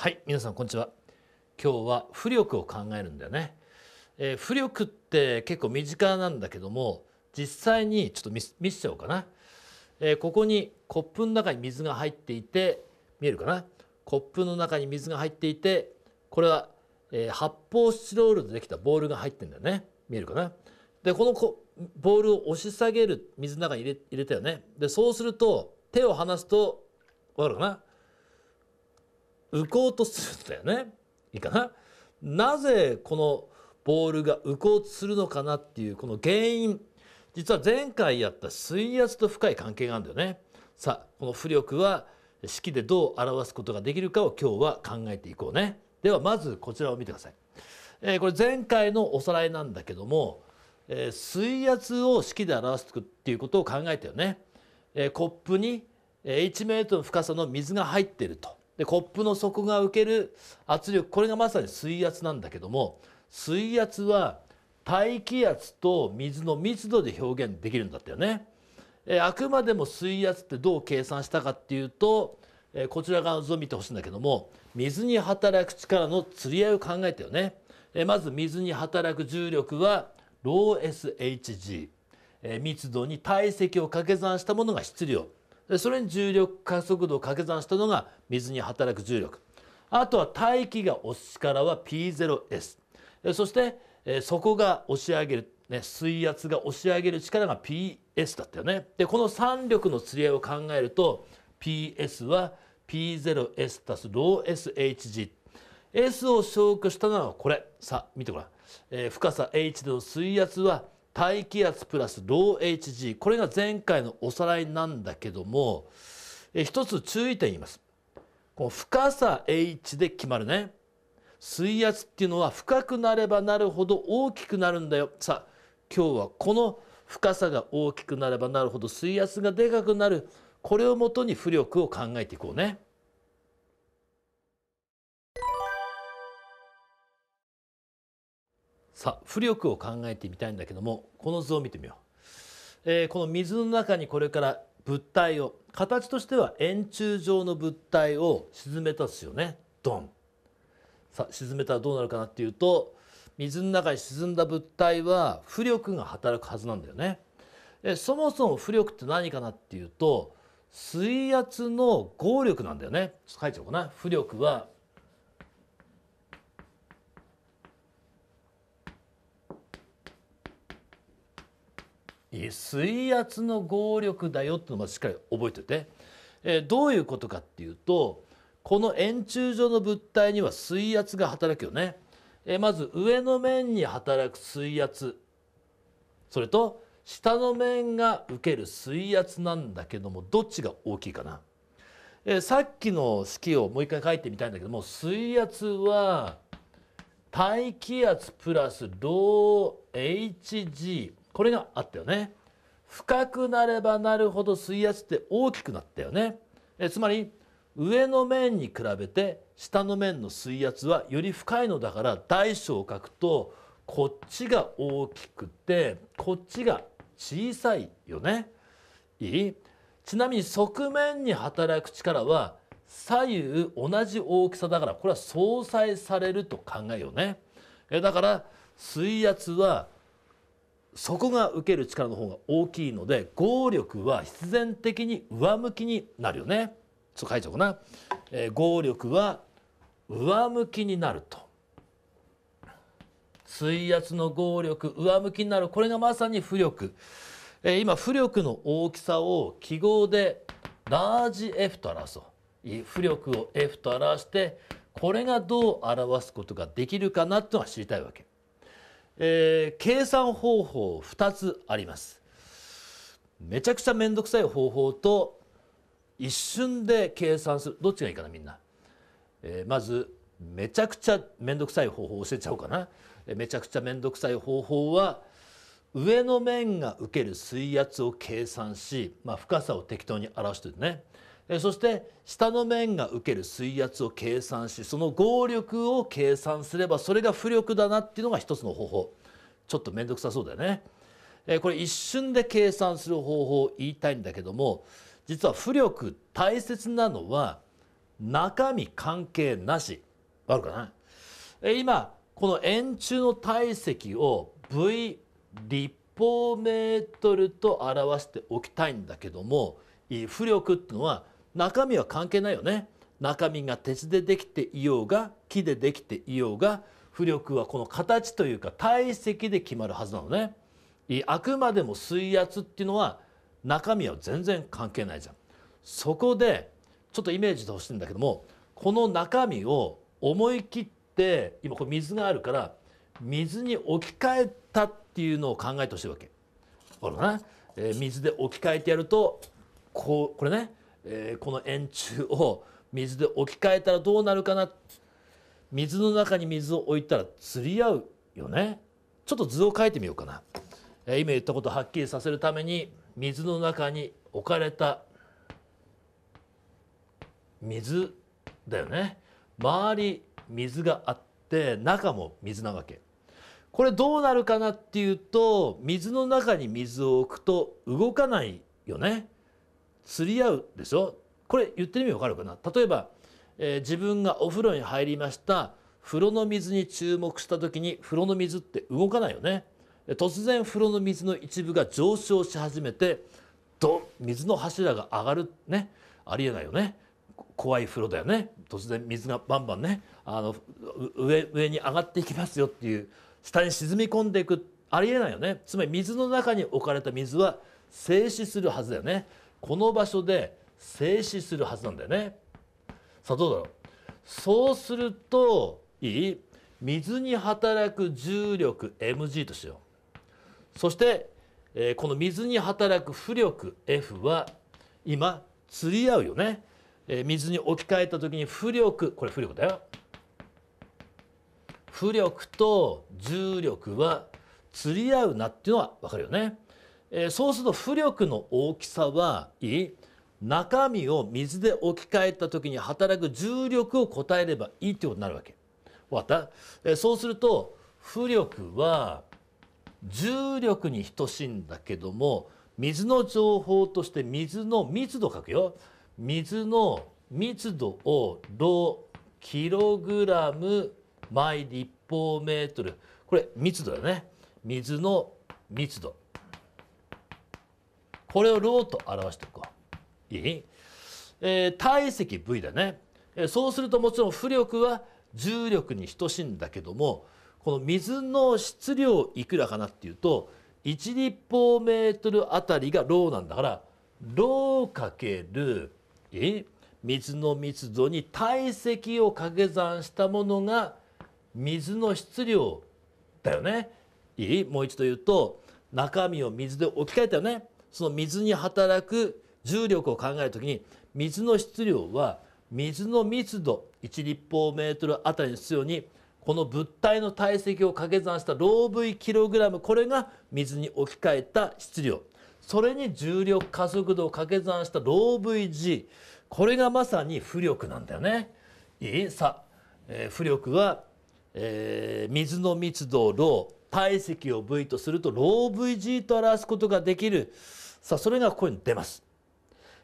はい皆さんこんにちは今日は浮力を考えるんだよね、えー、浮力って結構身近なんだけども実際にちょっと見見せちゃおうかな、えー、ここにコップの中に水が入っていて見えるかなコップの中に水が入っていてこれは、えー、発泡スチロールでできたボールが入ってんだよね見えるかなでこのこボールを押し下げる水の中に入れ入れたよねでそうすると手を離すとわかるかな浮こうとするんだよね。いいかななぜこのボールが浮こうとするのかなっていうこの原因実は前回やった水圧と深い関係があるんだよね。さあこの浮力は式でどう表すことができるかを今日は考えていこうね。ではまずこちらを見てください。えー、これ前回のおさらいなんだけども、えー、水圧を式で表すっていうことを考えたよね。えー、コップに1メートルの深さの水が入っていると。でコップの底が受ける圧力これがまさに水圧なんだけども水圧は大気圧と水の密度で表現できるんだったよね。えあくまでも水圧ってどう計算したかっていうと、えこちら側の図を見てほしいんだけども水に働く力の釣り合いを考えたよね。えまず水に働く重力はー s h g え密度に体積を掛け算したものが質量。でそれに重力加速度を掛け算したのが水に働く重力あとは大気が押す力は P0S そして底が押し上げる、ね、水圧が押し上げる力が PS だったよねでこの3力の釣り合いを考えると PS は P0S たす ρSHG S を消去したのはこれさあ見てごらん、えー、深さ h での水圧は大気圧プラス ρHg これが前回のおさらいなんだけどもえ一つ注意点言います。この深さ H で決まるね。水圧っていうのは深くなればなるほど大きくなるんだよ。さあ今日はこの深さが大きくなればなるほど水圧がでかくなるこれをもとに浮力を考えていこうね。さあ浮力を考えてみたいんだけどもこの図を見てみよう、えー、この水の中にこれから物体を形としては円柱状の物体を沈めたですよねドンさあ沈めたらどうなるかなっていうと水の中に沈んだ物体は浮力が働くはずなんだよねえそもそも浮力って何かなっていうと水圧の合力なんだよねちょっと書いちゃおうかな浮力は水圧の合力だよっていうのをしっかり覚えてて、えー、どういうことかっていうとこの円柱状の物体には水圧が働くよね。えー、まず上の面に働く水圧それと下の面が受ける水圧なんだけどもどっちが大きいかな、えー、さっきの式をもう一回書いてみたいんだけども水圧は大気圧プラスー h g これがあったよね深くなればなるほど水圧って大きくなったよねえつまり上の面に比べて下の面の水圧はより深いのだから大小を書くとこっちが大きくてこっちが小さいよねいいちなみに側面に働く力は左右同じ大きさだからこれは相殺されると考えようねえだから水圧はそこが受ける力の方が大きいので合力は必然的に上向きになるよね。ちょ書いちゃおうな。えー、合力は上向きになると。水圧の合力上向きになるこれがまさに浮力。えー、今浮力の大きさを記号でラージ F と表そう。浮力を F と表してこれがどう表すことができるかなってのが知りたいわけ。えー、計算方法2つありますめちゃくちゃ面倒くさい方法と一瞬で計算するどっちがいいかなみんな、えー、まずめちゃくちゃ面倒くさい方法を教えちゃおうかなめちゃくちゃ面倒くさい方法は上の面が受ける水圧を計算し、まあ、深さを適当に表してるねそして下の面が受ける水圧を計算しその合力を計算すればそれが浮力だなっていうのが一つの方法ちょっと面倒くさそうだよね。これ一瞬で計算する方法を言いたいんだけども実は浮力大切なのは中身関係なしあるかな今この円柱の体積を V 立方メートルと表しておきたいんだけども浮力っていうのは中身は関係ないよね中身が鉄でできていようが木でできていようが浮力はこの形というか体積で決まるはずなのねあくまでも水圧っていうのは中身は全然関係ないじゃんそこでちょっとイメージしてほしいんだけどもこの中身を思い切って今これ水があるから水に置き換えたっていうのを考えてほしいわけ。ほらな、えー、水で置き換えてやるとこうこれねえー、この円柱を水で置き換えたらどうなるかな水の中に水を置いたら釣り合うよねちょっと図を書いてみようかな、えー、今言ったことをはっきりさせるために水の中に置かれた水だよね周り水があって中も水なわけこれどうなるかなっていうと水の中に水を置くと動かないよね釣り合うでしょこれ言ってる意味わかるかな例えば、えー、自分がお風呂に入りました風呂の水に注目した時に風呂の水って動かないよね突然風呂の水の一部が上昇し始めてドン水の柱が上がるねありえないよね怖い風呂だよね突然水がバンバンねあの上上に上がっていきますよっていう下に沈み込んでいくありえないよねつまり水の中に置かれた水は静止するはずだよねこの場所で静止するはずなんだよね。さあどうだろうそうするといい水に働く重力 mg としよう。そして、えー、この水に働く浮力 F は今釣り合うよね。えー、水に置き換えた時に浮力これ浮力だよ。浮力と重力は釣り合うなっていうのは分かるよね。えー、そうすると浮力の大きさはい中身を水で置き換えた時に働く重力を答えればいいってことになるわけ。わった、えー、そうすると浮力は重力に等しいんだけども水の情報として水の密度書くよ。水の密度をロキログラム毎立方メートルこれ密度だね水の密度これをローと表しておこう。いい、えー、体積 V だね、えー、そうするともちろん浮力は重力に等しいんだけどもこの水の質量いくらかなっていうと1立方メートルあたりがローなんだからローかける水の密度に体積を掛け算したものが水の質量だよね。いいもう一度言うと中身を水で置き換えたよね。その水に働く重力を考える時に水の質量は水の密度1立方メートルあたりの質量にこの物体の体積を掛け算したロー V キログラムこれが水に置き換えた質量それに重力加速度を掛け算したロー VG これがまさに浮力なんだよね。いいさ、えー、浮力は、えー、水の密度ロー体積を V とするとロ ρVg と表すことができるさあそれがここに出ます。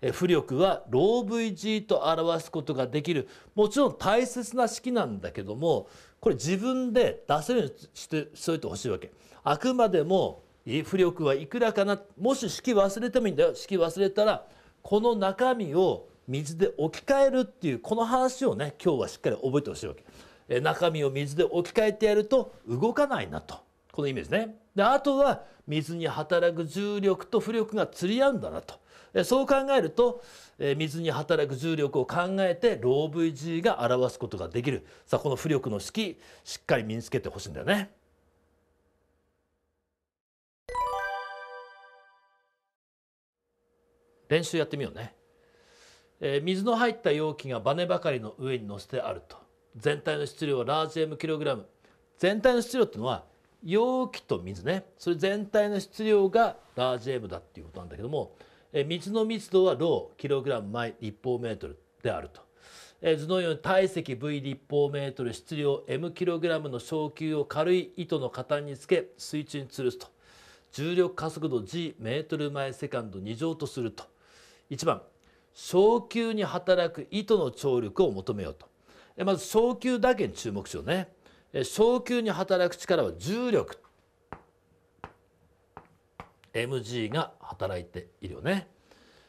浮力はロ ρVg と表すことができるもちろん大切な式なんだけどもこれ自分で出せるようにしてしといてほしいわけ。あくまでも浮力はいくらかなもし式忘れてもいいんだよ式忘れたらこの中身を水で置き換えるっていうこの話をね今日はしっかり覚えてほしいわけ。中身を水で置き換えてやると動かないなと。このイメージね。であとは水に働く重力と浮力が釣り合うんだなと。そう考えると水に働く重力を考えて ρVg が表すことができるさあこの浮力の式しっかり身につけてほしいんだよね。練習やってみようね。えー、水の入った容器がバネばかりの上に乗せてあると全体の質量はラージ M キログラム全体の質量っていうのは容器と水ねそれ全体の質量がラージ M だっていうことなんだけども、え水の密度はローキログラム毎立方メートルであると。え図のように体積 V 立方メートル質量 M キログラムの小球を軽い糸の型につけ水中に吊るすと重力加速度 G メートル前セカンド2乗とすると1番小球に働く糸の張力を求めようとまず小球だけに注目しようね。早急に働く力は重力 mg が働いているよね。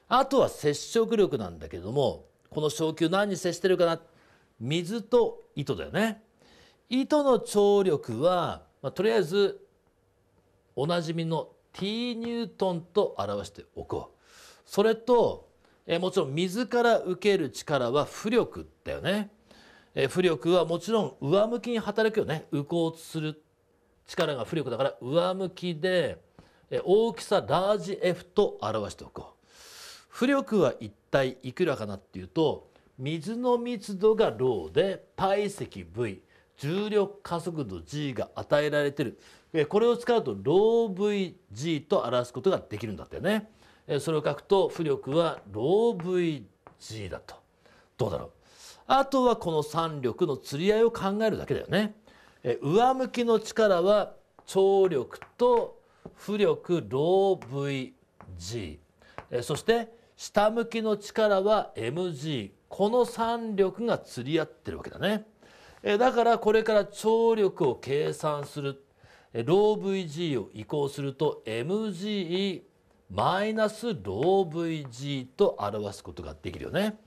あとは接触力なんだけどもこの小球何に接してるかな水と糸だよね。糸の張力は、まあ、とりあえずおなじみの t ニュートンと表しておこう。それとえもちろん水から受ける力は浮力だよね。え浮力はもちろん上向きに働くよね浮行する力が浮力だから上向きで、え大きさラージ F と表しておこう浮力は一体いくらかなっていうと水の密度がローで体積 V 重力加速度 g が与えられてるこれを使うとロー VG と表すことができるんだったよねそれを書くと浮力はロー VG だとどうだろうあとはこの三力の釣り合いを考えるだけだよね。え上向きの力は張力と浮力ロ ρVg えそして下向きの力は mg この3力が釣り合ってるわけだね。えだからこれから張力を計算するえロ ρVg を移行すると mg マイナスロ ρVg と表すことができるよね。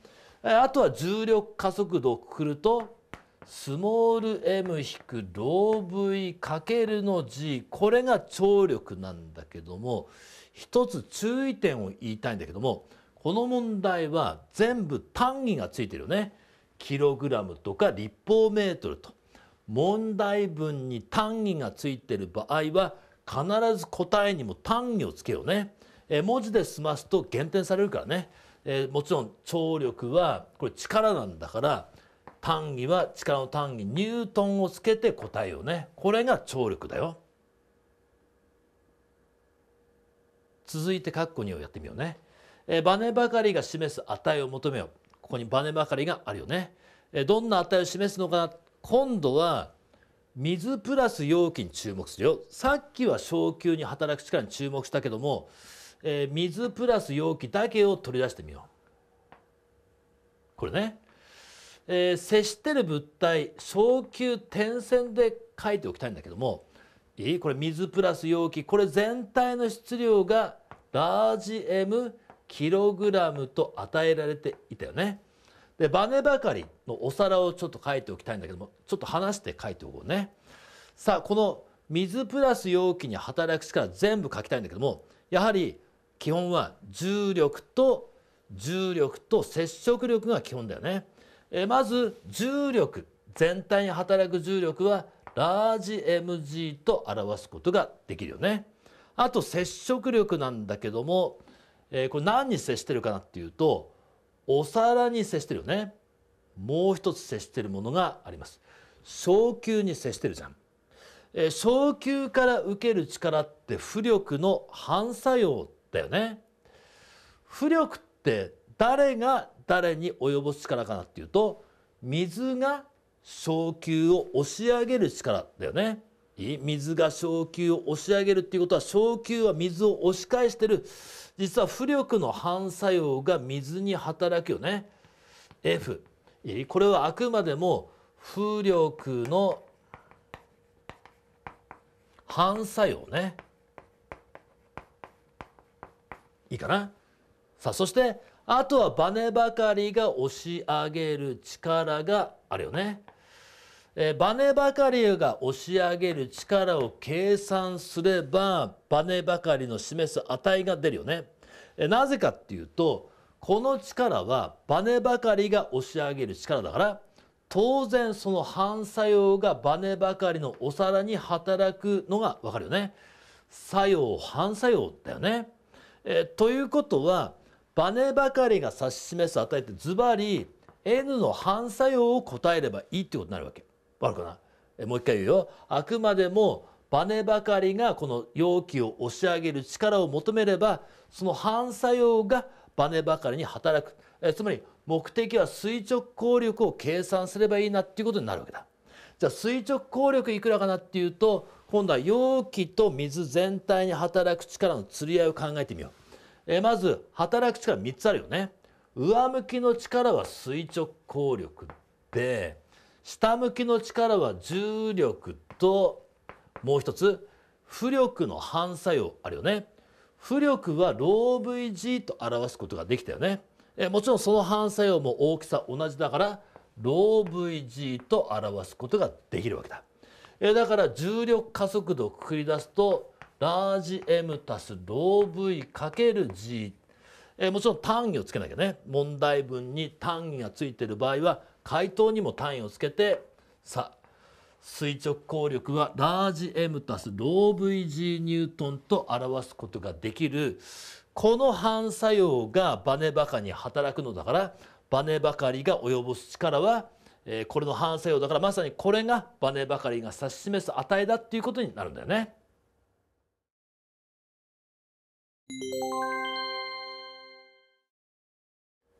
あとは重力加速度をくくるとスモール m 引くロー v かけるの g これが張力なんだけども一つ注意点を言いたいんだけどもこの問題は全部単位がついてるよね。キログラムとか立方メートルと問題文に単位がついてる場合は必ず答えにも単位をつけようね。え文字で済ますと減点されるからね。えー、もちろん張力はこれ力なんだから単位は力の単位ニュートンをつけて答えようねこれが張力だよ。続いて括弧2をやってみようね。えー、バネばかりが示す値を求めよう。ここにバネばかりがあるよね。えー、どんな値を示すのか今度は水プラス容器に注目するよ。さっきは昇級に働く力に注目したけどもえー、水プラス容器だけを取り出してみよう。これね。えー、接してる物体小球点線で書いておきたいんだけどもいいこれ水プラス容器これ全体の質量がラージ M キログラムと与えられていたよね。でバネばかりのお皿をちょっと書いておきたいんだけどもちょっと離して書いておこうね。さあこの水プラス容器に働く力全部書きたいんだけどもやはり基本は重力と重力と接触力が基本だよね。えまず重力全体に働く重力はラージ mg と表すことができるよね。あと接触力なんだけども、えー、これ何に接してるかなっていうとお皿に接してるよね。もう一つ接してるものがあります。小球に接してるじゃん。えー、小球から受ける力って浮力の反作用だよね。浮力って誰が誰に及ぼす力かなっていうと水が昇級を押し上げる力だよね。水が昇級を押し上げるっていうことは昇級は水を押し返してる実は浮力の反作用が水に働くよね。F これはあくまでも風力の反作用ねいいかなさあそしてあとはバネばかりが押し上げる力があるよね。えー、バネばかりが押し上げる力を計算すればバネばかりの示す値が出るよね。えー、なぜかっていうとこの力はバネばかりが押し上げる力だから当然その反作用がバネばかりのお皿に働くのが分かるよね。作用反作用だよね。えということはバネばかりが指し示す値ってズバリ N の反作用を答えればいいってことになるわけ。悪かるかなえもう一回言うよ。あくまでもバネばかりがこの容器を押し上げる力を求めればその反作用がバネばかりに働くえつまり目的は垂直抗力を計算すればいいなっていうことになるわけだ。じゃあ垂直抗力いくらかなっていうと今度は容器と水全体に働く力の釣り合いを考えてみよう。えまず働く力3つあるよね。上向きの力は垂直抗力で下向きの力は重力ともう一つ浮力の反作用あるよね。浮力はロ ρVg と表すことができたよね。えもちろんその反作用も大きさ同じだからロ ρVg と表すことができるわけだ。えだから重力加速度をくくり出すとラージ M たす ρV×G えー、もちろん単位をつけなきゃね問題文に単位がついてる場合は回答にも単位をつけてさ垂直抗力はラージ M たす ρVg ニュートンと表すことができるこの反作用がバネばかりに働くのだからバネばかりが及ぼす力はえー、これの反作用だからまさにこれがバネばかりが指し示す値だっていうことになるんだよね。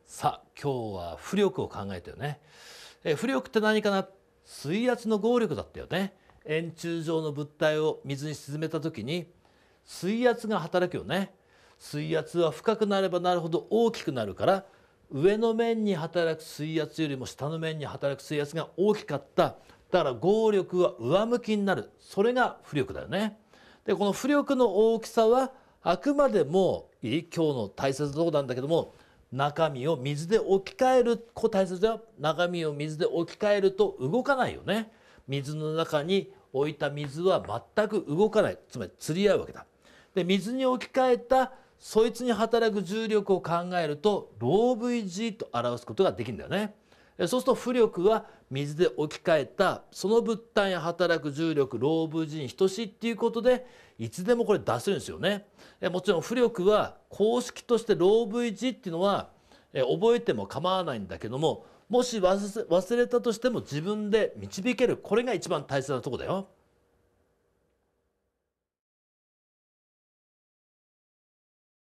さあ今日は浮力を考えたよね。えー、浮力って何かな水圧の合力だったよね。円柱状の物体を水に沈めた時に水圧が働くよね。水圧は深くなればなるほど大きくなるから上の面に働く水圧よりも下の面に働く水圧が大きかっただから合力は上向きになるそれが浮力だよね。でこの浮力の大きさはあくまでもいい今日の大切なとこなんだけども中身を水で置き換えるこう大切だよ中身を水で置き換えると動かないよね。水の中に置いた水は全く動かないつまり釣り合うわけだ。で水に置き換えたそいつに働く重力を考えると ρVg と表すことができるんだよね。そうすると浮力は水で置き換えたその物体に働く重力ロ ρVg に等しいっていうことでいつでもこれ出せるんですよね。もちろん浮力は公式としてロ ρVg っていうのは覚えても構わないんだけどももし忘れたとしても自分で導けるこれが一番大切なとこだよ。